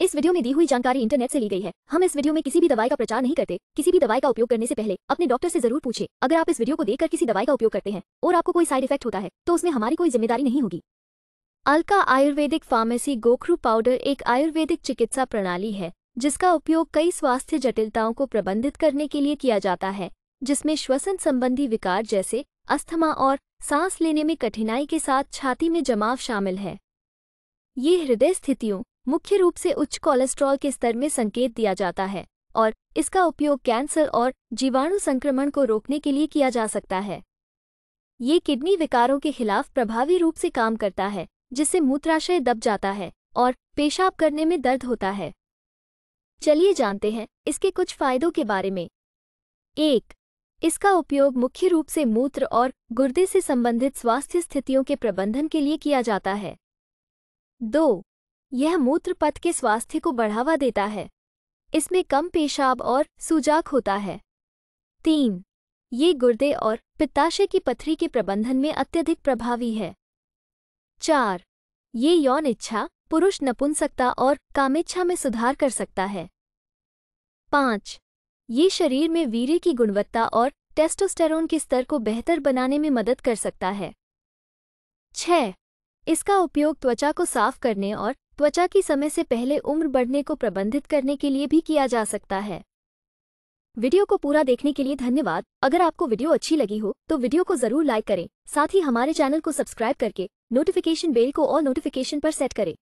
इस वीडियो में दी हुई जानकारी इंटरनेट से ली गई है हम इस वीडियो में किसी भी दवाई का प्रचार नहीं करते किसी भी दवाई का उपयोग करने से पहले अपने डॉक्टर से जरूर पूछे अगर आप इस वीडियो को देखकर किसी दवाई का उपयोग करते हैं और आपको कोई साइड इफेक्ट होता है तो उसमें हमारी कोई जिम्मेदारी नहीं होगी अल्का आयुर्वेदिक फार्मेसी गोखरू पाउडर एक आयुर्वेदिक चिकित्सा प्रणाली है जिसका उपयोग कई स्वास्थ्य जटिलताओं को प्रबंधित करने के लिए किया जाता है जिसमें श्वसन संबंधी विकार जैसे अस्थमा और सांस लेने में कठिनाई के साथ छाती में जमाव शामिल है ये हृदय स्थितियों मुख्य रूप से उच्च कोलेस्ट्रॉल के स्तर में संकेत दिया जाता है और इसका उपयोग कैंसर और जीवाणु संक्रमण को रोकने के लिए किया जा सकता है ये किडनी विकारों के खिलाफ प्रभावी रूप से काम करता है जिससे मूत्राशय दब जाता है और पेशाब करने में दर्द होता है चलिए जानते हैं इसके कुछ फायदों के बारे में एक इसका उपयोग मुख्य रूप से मूत्र और गुर्दे से संबंधित स्वास्थ्य स्थितियों के प्रबंधन के लिए किया जाता है दो यह मूत्र पथ के स्वास्थ्य को बढ़ावा देता है इसमें कम पेशाब और सुजाक होता है तीन ये गुर्दे और पित्ताशय की पथरी के प्रबंधन में अत्यधिक प्रभावी है चार ये यौन इच्छा पुरुष नपुंसकता और कामेच्छा में सुधार कर सकता है पाँच ये शरीर में वीर्य की गुणवत्ता और टेस्टोस्टेरोन के स्तर को बेहतर बनाने में मदद कर सकता है छह इसका उपयोग त्वचा को साफ करने और त्वचा की समय से पहले उम्र बढ़ने को प्रबंधित करने के लिए भी किया जा सकता है वीडियो को पूरा देखने के लिए धन्यवाद अगर आपको वीडियो अच्छी लगी हो तो वीडियो को जरूर लाइक करें साथ ही हमारे चैनल को सब्सक्राइब करके नोटिफिकेशन बेल को और नोटिफिकेशन पर सेट करें